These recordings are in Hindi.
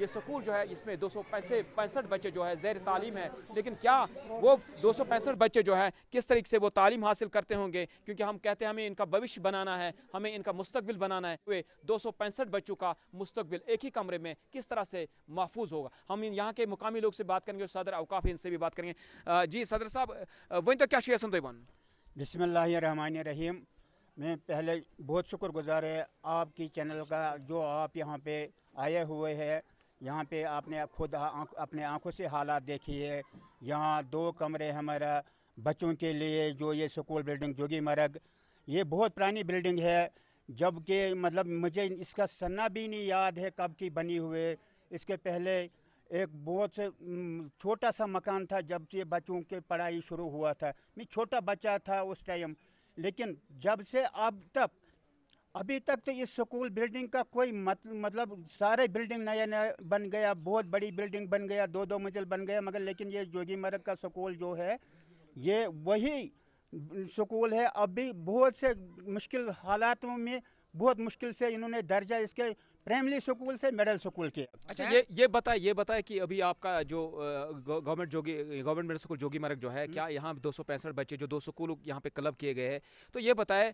ये स्कूल जो है इसमें दो सौ बच्चे जो है जैर तालीम है लेकिन क्या वो दो बच्चे जो है किस तरीके से वो तालीम हासिल करते होंगे क्योंकि हम कहते हैं हमें इनका भविष्य बनाना है हमें इनका मुस्तबिल बनाना है वे दो बच्चों का मुस्तबिल एक ही कमरे में किस तरह से महफूज होगा हम यहाँ के मुकामी लोग से बात करेंगे और सदर अवकाफ इनसे भी बात करेंगे जी सदर साहब वहीं तो क्या शेयर सुनते बन बसमिल्ल रहीम मैं पहले बहुत शुक्रगुजार है आपकी चैनल का जो आप यहाँ पे आए हुए हैं यहाँ पे आपने खुद आँख अपने आँखों से हालात देखी है यहाँ दो कमरे हमारा बच्चों के लिए जो ये स्कूल बिल्डिंग जोगी मरग ये बहुत पुरानी बिल्डिंग है जबकि मतलब मुझे इसका सन्ना भी नहीं याद है कब की बनी हुए इसके पहले एक बहुत से छोटा सा मकान था जब से बच्चों के पढ़ाई शुरू हुआ था मैं छोटा बच्चा था उस टाइम लेकिन जब से अब तक अभी तक तो इस स्कूल बिल्डिंग का कोई मत, मतलब सारे बिल्डिंग नया नया बन गया बहुत बड़ी बिल्डिंग बन गया दो दो मंजिल बन गया मगर लेकिन ये जोगी मर्ग का स्कूल जो है ये वही स्कूल है अभी बहुत से मुश्किल हालातों में बहुत मुश्किल से इन्होंने दर्जा इसके प्राइमरी स्कूल से मिडल स्कूल के अच्छा ये ये बताए ये बताए कि अभी आपका जो government Jogi government middle school Jogi Marg जो है क्या हम्म। यहाँ दो बच्चे जो दो स्कूल यहाँ पे क्लब किए गए हैं तो ये बताए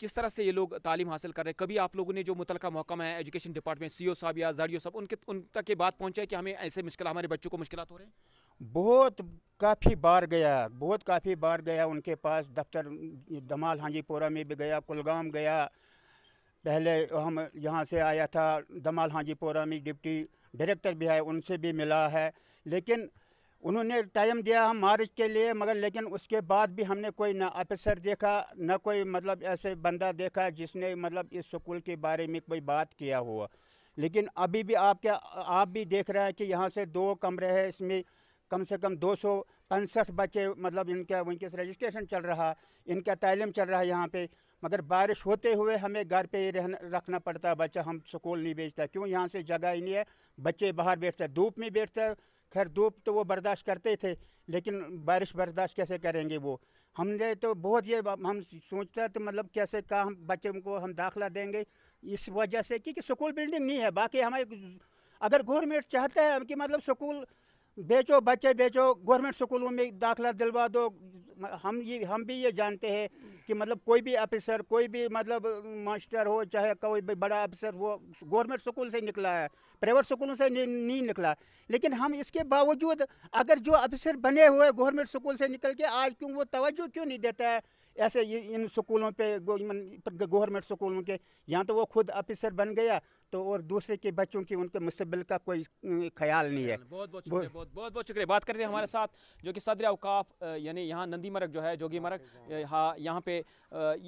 किस तरह से ये लोग तालीम हासिल कर रहे हैं कभी आप लोगों ने जो मुतल महकमा है एजुकेशन डिपार्टमेंट सी साहब या जारी साहब उनके उन तक ये बात पहुँचा है कि हमें ऐसे मुश्किल हमारे बच्चों को मुश्किल हो रहे हैं बहुत काफ़ी बार गया बहुत काफ़ी बार गया उनके पास दफ्तर दमाल हाजीपोरा में भी गया कुलगाम गया पहले हम यहाँ से आया था दमाल हाजीपोरा में डिप्टी डायरेक्टर भी है उनसे भी मिला है लेकिन उन्होंने टाइम दिया हम मार्च के लिए मगर लेकिन उसके बाद भी हमने कोई ना ऑफिसर देखा ना कोई मतलब ऐसे बंदा देखा जिसने मतलब इस स्कूल के बारे में कोई बात किया हुआ लेकिन अभी भी आप क्या आप भी देख रहे हैं कि यहाँ से दो कमरे हैं इसमें कम से कम दो सौ पैंसठ बच्चे मतलब इनका उनके रजिस्ट्रेशन चल रहा इनका तालीम चल रहा है यहाँ पर मगर बारिश होते हुए हमें घर पे ही रहना रखना पड़ता है बच्चा हम स्कूल नहीं भेजता क्यों यहाँ से जगह ही नहीं है बच्चे बाहर बैठते धूप में बैठते हैं खैर धूप तो वो बर्दाश्त करते थे लेकिन बारिश बर्दाश्त कैसे करेंगे वो हमने तो बहुत ये हम सोचता तो मतलब कैसे कहा हम बच्चों को हम दाखला देंगे इस वजह से क्योंकि स्कूल बिल्डिंग नहीं है बाकी हमारे अगर गवर्नमेंट चाहता है कि मतलब स्कूल बेचो बच्चे बेचो गवर्नमेंट स्कूलों में दाखला दिलवा दो हम ये हम भी ये जानते हैं कि मतलब कोई भी अफसर कोई भी मतलब मास्टर हो चाहे कोई भी बड़ा अफसर हो गवर्नमेंट स्कूल से निकला है प्राइवेट स्कूलों से नहीं, नहीं निकला लेकिन हम इसके बावजूद अगर जो अफसर बने हुए गवर्नमेंट स्कूल से निकल के आज क्यों वो तवज्जो क्यों नहीं देता है ऐसे इन स्कूलों पे गवर्नमेंट स्कूलों के यहाँ तो वो खुद ऑफिसर बन गया तो और दूसरे के बच्चों की उनके मुस्तबिल का कोई ख्याल नहीं है बहुत बहुत शुक्रिया बहुत बहुत बहुत शुक्रिया बात करते हैं हमारे साथ जो कि सदर अवकाफ यानी यहाँ नंदी मरग जो है जोगी हाँ, मरग हाँ।, हाँ यहाँ पे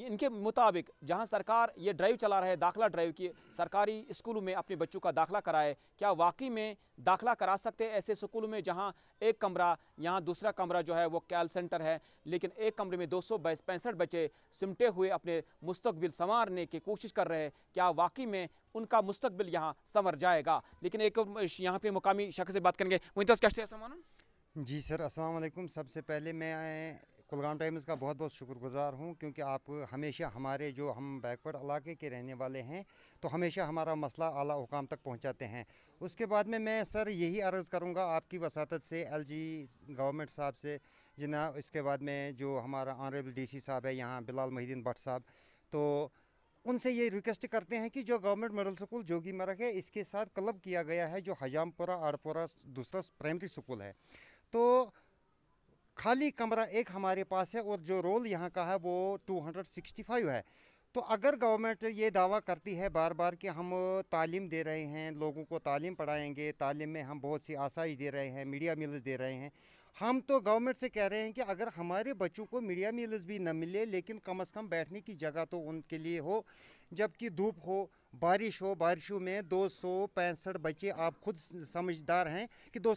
इनके मुताबिक जहाँ सरकार ये ड्राइव चला रहे दाखिला ड्राइव की सरकारी स्कूलों में अपने बच्चों का दाखिला कराए क्या वाकई में दाखिला करा सकते हैं ऐसे स्कूलों में जहाँ एक कमरा यहाँ दूसरा कमरा जो है वो कैल सेंटर है लेकिन एक कमरे में दो सौ पैंसठ बच्चे सिमटे हुए अपने मुस्तबिल संवारने की कोशिश कर रहे हैं क्या वाकई में उनका मुस्तबिल यहाँ संवर जाएगा लेकिन एक यहाँ पे मुकामी शख्स से बात करेंगे मुंतज कैसे जी सर अस्सलाम सबसे पहले मैं कुलगाम टाइम्स का बहुत बहुत शुक्रगुजार हूँ क्योंकि आप हमेशा हमारे जो हम बैकवर्ड इलाके के रहने वाले हैं तो हमेशा हमारा मसला आला हुकाम तक पहुँचाते हैं उसके बाद में मैं सर यही अर्ज़ करूँगा आपकी वसात से एल जी गवर्नमेंट साहब से जिना इसके बाद में जो हमारा ऑनरेबल डी सी साहब है यहाँ बिलाल महीदीन भट्ट साहब तो उनसे ये रिक्वेस्ट करते हैं कि जो government middle school Jogi Marg है इसके साथ क्लब किया गया है जो हजामपुरा आड़पुरा दूसरा प्राइमरी स्कूल है तो खाली कमरा एक हमारे पास है और जो रोल यहाँ का है वो 265 है तो अगर गवर्नमेंट ये दावा करती है बार बार कि हम तालीम दे रहे हैं लोगों को तालीम पढ़ाएंगे तालीम में हम बहुत सी आसाइश दे रहे हैं मीडिया मिल्स दे रहे हैं हम तो गवर्नमेंट से कह रहे हैं कि अगर हमारे बच्चों को मीडिया मील्स भी न मिले लेकिन कम से कम बैठने की जगह तो उनके लिए हो जबकि धूप हो बारिश हो बारिशों में दो बच्चे आप खुद समझदार हैं कि दो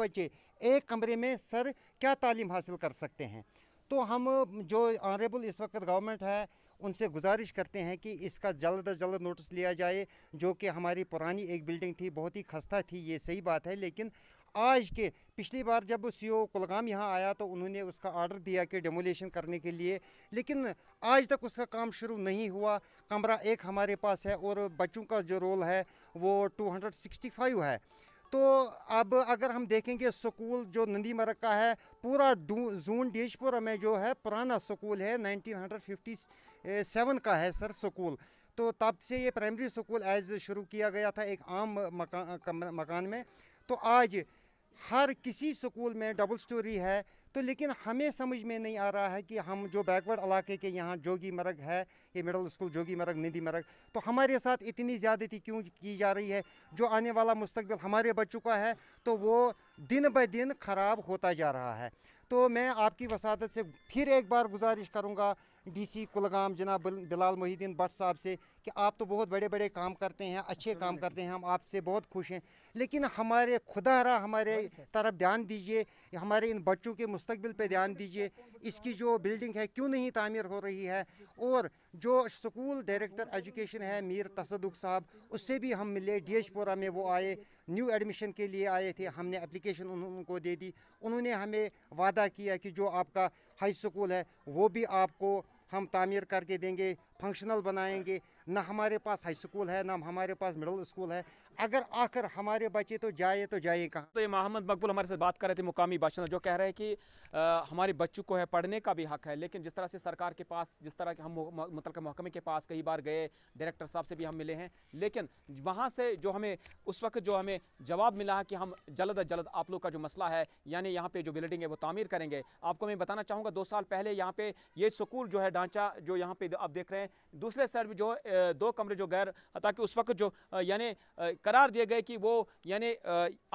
बच्चे एक कमरे में सर क्या तालीम हासिल कर सकते हैं तो हम जो ऑनरेबल इस वक्त गवर्नमेंट है उनसे गुजारिश करते हैं कि इसका जल्द अज जल्द नोटिस लिया जाए जो कि हमारी पुरानी एक बिल्डिंग थी बहुत ही खस्ता थी ये सही बात है लेकिन आज के पिछली बार जब सी ओ कुलगाम यहाँ आया तो उन्होंने उसका आर्डर दिया कि डेमोलेशन करने के लिए लेकिन आज तक उसका काम शुरू नहीं हुआ कमरा एक हमारे पास है और बच्चों का जो रोल है वो फाइव है तो अब अगर हम देखेंगे स्कूल जो नंदी का है पूरा जून डेशपुरा में जो है पुराना स्कूल है 1957 का है सर स्कूल तो तब से ये प्राइमरी स्कूल एज शुरू किया गया था एक आम मकान मकान में तो आज हर किसी स्कूल में डबल स्टोरी है तो लेकिन हमें समझ में नहीं आ रहा है कि हम जो बैकवर्ड इलाके के यहाँ जोगी मरग है ये मिडल स्कूल जोगी मरग निधि मरग तो हमारे साथ इतनी ज़्यादती क्यों की जा रही है जो आने वाला मुस्तबिल हमारे बच्चों का है तो वो दिन ब दिन ख़राब होता जा रहा है तो मैं आपकी वसादत से फिर एक बार गुजारिश करूँगा डी सी कुलगाम जना बिलाल मोहिद्दीन भट्ट साहब से कि आप तो बहुत बड़े बड़े काम करते हैं अच्छे काम करते हैं हम आपसे बहुत खुश हैं लेकिन हमारे खुदा रहा हमारे तो। तरफ ध्यान दीजिए हमारे इन बच्चों के मुस्तबिल पर ध्यान दीजिए इसकी जो बिल्डिंग है क्यों नहीं तामीर हो रही है और जो स्कूल डायरेक्टर एजुकेशन है मीर तसदुक साहब उससे भी हम मिले डी पोरा में वो आए न्यू एडमिशन के लिए आए थे हमने एप्लीकेशन उनको दे दी उन्होंने हमें वादा किया कि जो आपका हाई स्कूल है वो भी आपको हम तामीर करके देंगे फंक्शनल बनाएंगे ना हमारे पास हाई स्कूल है ना हमारे पास मिडिल स्कूल है अगर आकर हमारे बच्चे तो जाए तो जाए कहाँ तो ये अहमद मकबूल हमारे साथ बात कर रहे थे मुकामी बाशिंदा जो कह रहे हैं कि आ, हमारे बच्चों को है पढ़ने का भी हक है लेकिन जिस तरह से सरकार के पास जिस तरह के हम मुतल महकमे के पास कई बार गए डायरेक्टर साहब से भी हम मिले हैं लेकिन वहाँ से जो हमें उस वक्त जो हमें जवाब मिला है कि हम जल्द अज जल्द आप लोग का जो मसला है यानी यहाँ पर जो बिल्डिंग है वो तमीर करेंगे आपको मैं बताना चाहूँगा दो साल पहले यहाँ पर ये स्कूल जो है ढांचा जो यहाँ पर आप देख रहे हैं दूसरे साइड भी जो दो कमरे जो गैर ताकि उस वक्त जो यानी करार दिए गए कि वो यानी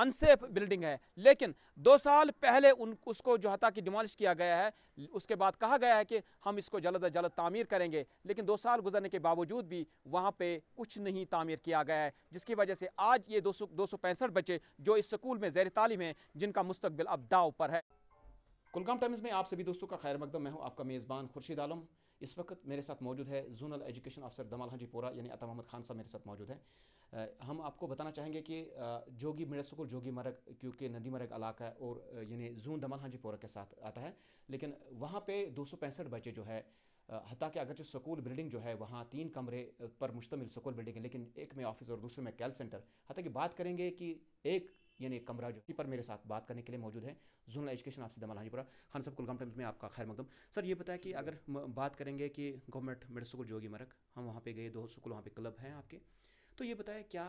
अनसेफ बिल्डिंग है लेकिन दो साल पहले उन उसको जो हता कि डिमोलिश किया गया है उसके बाद कहा गया है कि हम इसको जल्द अज जल्द तामीर करेंगे लेकिन दो साल गुजरने के बावजूद भी वहाँ पर कुछ नहीं तामीर किया गया है जिसकी वजह से आज ये दो सौ बच्चे जो इस स्कूल में जैर तालीम है जिनका मुस्तबिल अब दाव पर है कुलगाम टाइम्स में आप सभी दोस्तों का खैर मकदम मैं हूं आपका मेज़बान खुर्शीद आलम इस वक्त मेरे साथ मौजूद है जूनल एजुकेशन अफसर हाजी पोरा यानी अता मोहम्मद खान साहब मेरे साथ मौजूद है हम आपको बताना चाहेंगे कि जोगी मिडल स्कूल जोगी मरग क्योंकि नदी मरग इलाका है और यानी जून दमल पोरा के साथ आता है लेकिन वहाँ पर दो बच्चे जो है हता कि जो स्कूल बिल्डिंग जो है वहाँ तीन कमरे पर मुश्तमिल स्कूल बिल्डिंग है लेकिन एक में ऑफिस और दूसरे में कैल सेंटर हता की बात करेंगे कि एक यानी एक कमरा जो पर मेरे साथ बात करने के लिए मौजूद है zonal education office Damal Hajipura Khan साहब कुलगाम टाइम्स में आपका खैर मकदम सर ये बताया कि अगर बात करेंगे कि government middle school Jogi Marg हम वहाँ पर गए दो स्कूल वहाँ पर क्लब हैं आपके तो ये बताया क्या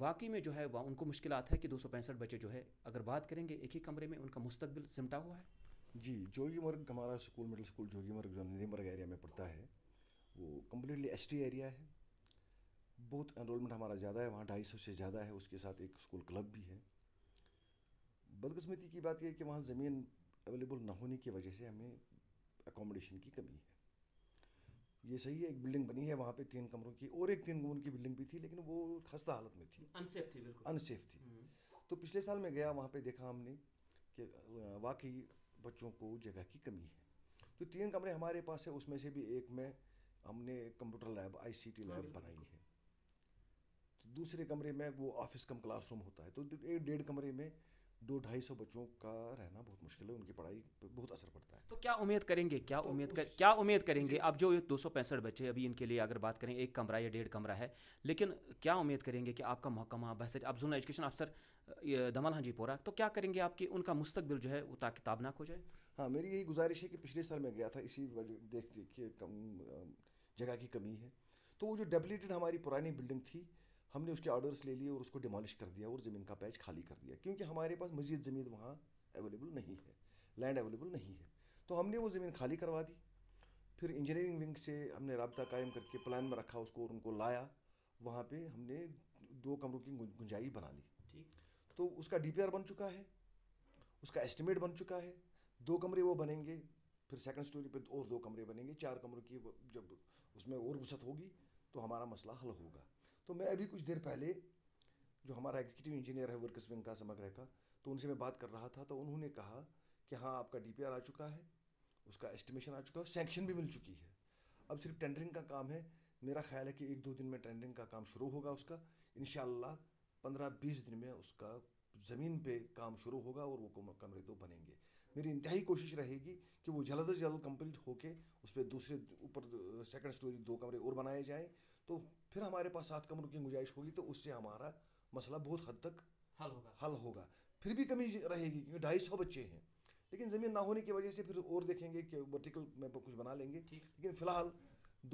वाकई में जो है उनको मुश्किल है कि दो बच्चे जो है अगर बात करेंगे एक ही कमरे में उनका मुस्तबिल सिमटा हुआ है जी जोगी मर्ग हमारा स्कूल मिडिल स्कूल जोगी मर्ग जो मर्ग एरिया में पड़ता है वो कम्प्लीटली एस एरिया है बहुत एनरोलमेंट हमारा ज़्यादा है वहाँ ढाई सौ से ज़्यादा है उसके साथ एक स्कूल क्लब भी है बदकस्मती की बात यह कि वहाँ ज़मीन अवेलेबल ना होने की वजह से हमें अकोमोडेशन की कमी है ये सही है एक बिल्डिंग बनी है वहाँ पे तीन कमरों की और एक तीन कमरों की बिल्डिंग भी थी लेकिन वो खस्ता हालत में थी अनसेफ थी बिल्कुल अनसेफ थी हम्म। तो पिछले साल में गया वहाँ पे देखा हमने कि वाकई बच्चों को जगह की कमी है तो तीन कमरे हमारे पास है उसमें से भी एक में हमने कंप्यूटर लैब आईसीटी लैब बनाई है तो दूसरे कमरे में वो ऑफिस कम क्लासरूम होता है तो एक डेढ़ कमरे में दो ढाई सौ बच्चों का रहना बहुत मुश्किल है उनकी पढ़ाई पे बहुत असर पड़ता है तो क्या उम्मीद करेंगे क्या तो उम्मीद कर, क्या उम्मीद करेंगे अब जो दो सौ पैंसठ बच्चे अभी इनके लिए अगर बात करें एक कमरा या डेढ़ कमरा है लेकिन क्या उम्मीद करेंगे कि आपका महकमा बहसर अब जोनल एजुकेशन अफसर दमल हांजी पोरा तो क्या करेंगे आपकी उनका मुस्तबिल जो है वो ताकि हो जाए हाँ मेरी यही गुजारिश है कि पिछले साल मैं गया था इसी देख के जगह की कमी है तो वो जो डेबलेटेड हमारी पुरानी बिल्डिंग थी हमने उसके ऑर्डर्स ले लिए और उसको डिमोलिश कर दिया और ज़मीन का पैच खाली कर दिया क्योंकि हमारे पास मजीद ज़मीन वहाँ अवेलेबल नहीं है लैंड अवेलेबल नहीं है तो हमने वो ज़मीन खाली करवा दी फिर इंजीनियरिंग विंग से हमने रबता कायम करके प्लान में रखा उसको और उनको लाया वहाँ पे हमने दो कमरों की गुंजाई बना ली ठीक तो उसका डी बन चुका है उसका एस्टिमेट बन चुका है दो कमरे वो बनेंगे फिर सेकंड स्टोरी पे और दो कमरे बनेंगे चार कमरों की जब उसमें और वसत होगी तो हमारा मसला हल होगा तो मैं अभी कुछ देर पहले जो हमारा एग्जीक्यूटिव इंजीनियर है वर्कर्स विंग का समग्र का तो उनसे मैं बात कर रहा था तो उन्होंने कहा कि हाँ आपका डी आ चुका है उसका एस्टिमेशन आ चुका है सेंक्शन भी मिल चुकी है अब सिर्फ टेंडरिंग का काम है मेरा ख्याल है कि एक दो दिन में टेंडरिंग का काम शुरू होगा उसका इन पंद्रह बीस दिन में उसका ज़मीन पे काम शुरू होगा और वो कमरे दो तो बनेंगे मेरी इंतहाई कोशिश रहेगी कि वो जल्द से जल्द कंप्लीट होके उस पर दूसरे ऊपर सेकंड स्टोरी दो कमरे और बनाए जाए तो फिर हमारे पास सात कमरों की गुंजाइश होगी तो उससे हमारा मसला बहुत हद तक हल होगा हल होगा फिर भी कमी रहेगी क्योंकि ढाई सौ बच्चे हैं लेकिन ज़मीन ना होने की वजह से फिर और देखेंगे कि वर्टिकल में कुछ बना लेंगे लेकिन फ़िलहाल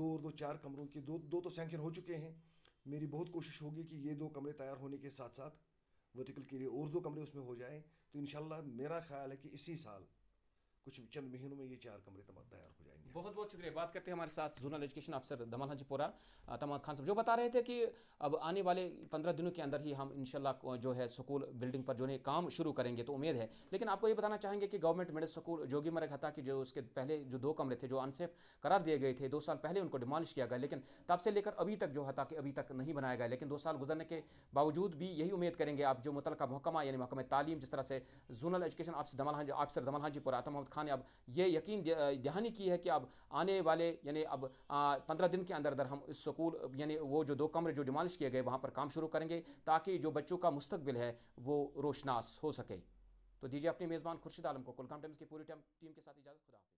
दो और दो चार कमरों के दो दो तो सेंक्शन हो चुके हैं मेरी बहुत कोशिश होगी कि ये दो कमरे तैयार होने के साथ साथ वर्टिकल के लिए और दो कमरे उसमें हो जाए तो इन मेरा ख्याल है कि इसी साल कुछ चंद महीनों में ये चार कमरे तैयार हो बहुत बहुत शुक्रिया बात करते हैं हमारे साथ जोनल एजुकेशन अफसर दमन हजपुरा तमाम खान साहब जो बता रहे थे कि अब आने वाले पंद्रह दिनों के अंदर ही हम इन जो है स्कूल बिल्डिंग पर जो है काम शुरू करेंगे तो उम्मीद है लेकिन आपको ये बताना चाहेंगे कि government middle school Jogi Marg हता कि जो उसके पहले जो दो कमरे थे जो अनसेफ करार दिए गए थे दो साल पहले उनको डिमालिश किया गया लेकिन तब से लेकर अभी तक जो हता कि अभी तक नहीं बनाया गया लेकिन दो साल गुजरने के बावजूद भी यही उम्मीद करेंगे आप जो मुतल महकमा यानी महकमे तालीम जिस तरह से जोनल एजुकेशन अफसर दमल हाजी ऑफिसर दमल आता मोहम्मद खान ने अब ये यकीन दहानी की है कि अब अब आने वाले यानी अब पंद्रह दिन के अंदर अंदर हम इस स्कूल यानी वो जो दो कमरे जो डिमालिश किए गए वहाँ पर काम शुरू करेंगे ताकि जो बच्चों का मुस्तबिल है वो रोशनास हो सके तो दीजिए अपने मेज़बान खुर्शीद आलम को कुलकाम टाइम्स की पूरी टीम के साथ इजाज़त खुदा